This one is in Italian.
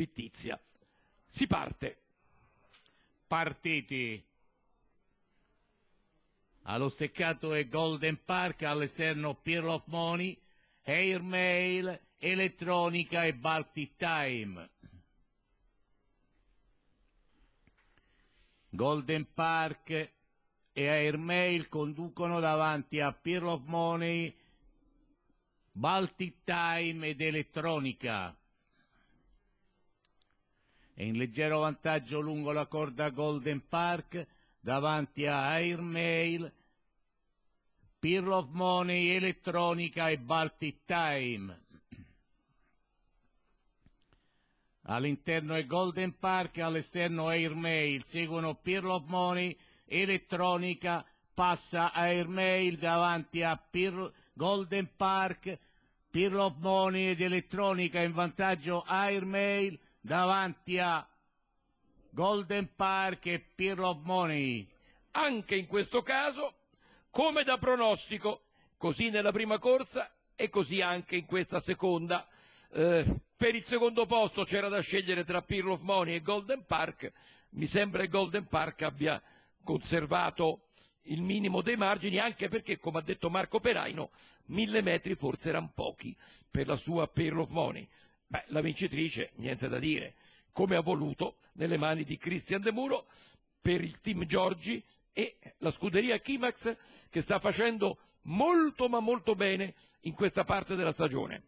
fittizia. Si parte. Partiti. Allo steccato è Golden Park, all'esterno Pearl of Money, Airmail, Elettronica e Baltic Time. Golden Park e Airmail conducono davanti a Pearl of Money, Baltic Time ed Elettronica è in leggero vantaggio lungo la corda Golden Park davanti a Airmail, Pearl of Money, Elettronica e Baltic Time. All'interno è Golden Park, all'esterno Airmail, seguono Pearl of Money, Elettronica, passa Airmail davanti a Pearl, Golden Park, Pearl of Money ed Elettronica in vantaggio Airmail, davanti a Golden Park e Pirlo Money. Anche in questo caso, come da pronostico, così nella prima corsa e così anche in questa seconda. Eh, per il secondo posto c'era da scegliere tra Pearl of Money e Golden Park, mi sembra che Golden Park abbia conservato il minimo dei margini, anche perché, come ha detto Marco Peraino, mille metri forse erano pochi per la sua Pearl of Money. Beh, la vincitrice, niente da dire, come ha voluto, nelle mani di Cristian De Muro per il team Giorgi e la scuderia Kimax che sta facendo molto ma molto bene in questa parte della stagione.